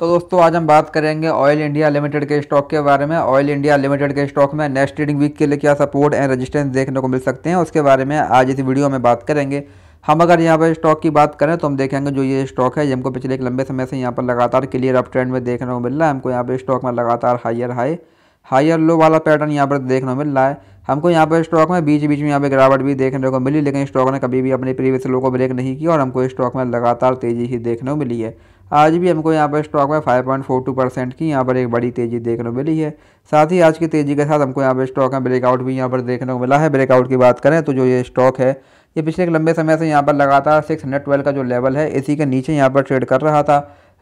तो दोस्तों आज हम बात करेंगे ऑयल इंडिया लिमिटेड के स्टॉक के बारे में ऑयल इंडिया लिमिटेड के स्टॉक में नेक्स्ट ट्रेडिंग वीक के लिए क्या सपोर्ट एंड रेजिस्टेंस देखने को मिल सकते हैं उसके बारे में आज इस वीडियो में बात करेंगे हम अगर यहाँ पर स्टॉक की बात करें तो हम देखेंगे जो ये स्टॉक है ये हमको पिछले एक लंबे समय से यहाँ पर लगातार क्लियर अप ट्रेंड में देखने को मिल रहा है हमको यहाँ पर स्टॉक में लगातार हाइयर हाई हाइयर लो वाला पैटर्न यहाँ पर देखने को मिल रहा है हमको यहाँ पर स्टॉक में बीच बीच में यहाँ पर गिरावट भी देखने को मिली लेकिन स्टॉक ने कभी भी अपने प्रीवियस लो को ब्रेक नहीं किया और हमको स्टॉक में लगातार तेज़ी ही देखने को मिली है आज भी हमको यहाँ पर स्टॉक में 5.42 परसेंट की यहाँ पर एक बड़ी तेज़ी देखने को मिली है साथ ही आज की तेज़ी के साथ हमको यहाँ पर स्टॉक में ब्रेकआउट भी यहाँ पर देखने को मिला है ब्रेकआउट की बात करें तो जो ये स्टॉक है ये पिछले एक लंबे समय से यहाँ पर लगातार सिक्स का जो लेवल है इसी के नीचे यहाँ पर ट्रेड कर रहा था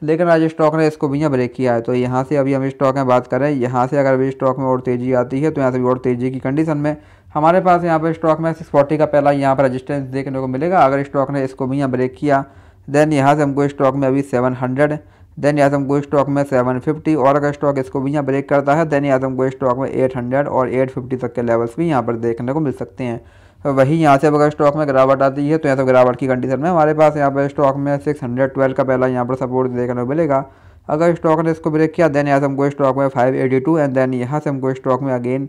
लेकिन आज स्टॉक ने इसको भी यहाँ ब्रेक किया है तो यहाँ से अभी हम स्टॉक में बात करें यहाँ से अगर अभी स्टॉक में और तेज़ी आती है तो यहाँ से और तेज़ी की कंडीशन में हमारे पास यहाँ पर स्टॉक में सिक्स फोर्टी का पहला यहाँ पर रजिस्टेंस देखने को मिलेगा अगर स्टॉक ने इसको भी यहाँ ब्रेक किया देन यहाँ से हमको स्टॉक में अभी सेवन हंड्रेड देन यहाँ से हमको स्टॉक में सेवन फिफ्टी और अगर स्टॉक इसको भी यहाँ ब्रेक करता है देन यहाँ से हमको स्टॉक में एट हंड्रेड और एट फिफ्टी तक के लेवल्स भी यहाँ पर देखने को मिल सकते हैं तो वही यहाँ से अगर स्टॉक में गिरावट आती है तो यहाँ से गिरावट की कंडीशन में हमारे पास यहाँ पर स्टॉक में सिक्स हंड्रेड ट्वेल्व का पहला यहाँ पर सपोर्ट देखने को मिलेगा अगर स्टॉक ने इसको ब्रेक किया देन यहाँ से हमको स्टॉक में five eighty two and then यहाँ से हमको स्टॉक में अगेन